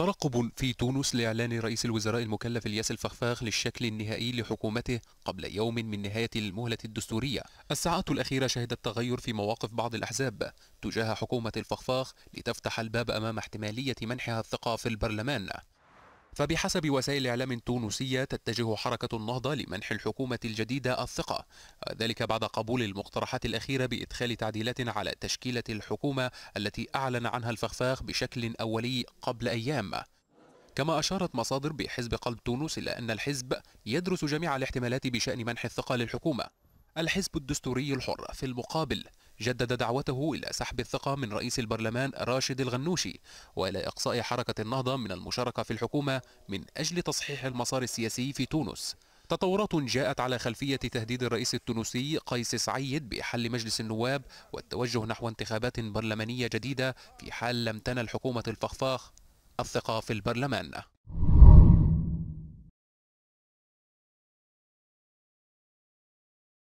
ترقب في تونس لإعلان رئيس الوزراء المكلف الياس الفخفاخ للشكل النهائي لحكومته قبل يوم من نهاية المهلة الدستورية الساعات الأخيرة شهدت تغير في مواقف بعض الأحزاب تجاه حكومة الفخفاخ لتفتح الباب أمام احتمالية منحها الثقة في البرلمان فبحسب وسائل إعلام تونسية تتجه حركة النهضة لمنح الحكومة الجديدة الثقة ذلك بعد قبول المقترحات الأخيرة بإدخال تعديلات على تشكيلة الحكومة التي أعلن عنها الفخفاخ بشكل أولي قبل أيام كما أشارت مصادر بحزب قلب تونس إلى أن الحزب يدرس جميع الاحتمالات بشأن منح الثقة للحكومة الحزب الدستوري الحر في المقابل جدد دعوته إلى سحب الثقة من رئيس البرلمان راشد الغنوشي وإلى إقصاء حركة النهضة من المشاركة في الحكومة من أجل تصحيح المسار السياسي في تونس تطورات جاءت على خلفية تهديد الرئيس التونسي قيس سعيد بحل مجلس النواب والتوجه نحو انتخابات برلمانية جديدة في حال لم تنل حكومة الفخفاخ الثقة في البرلمان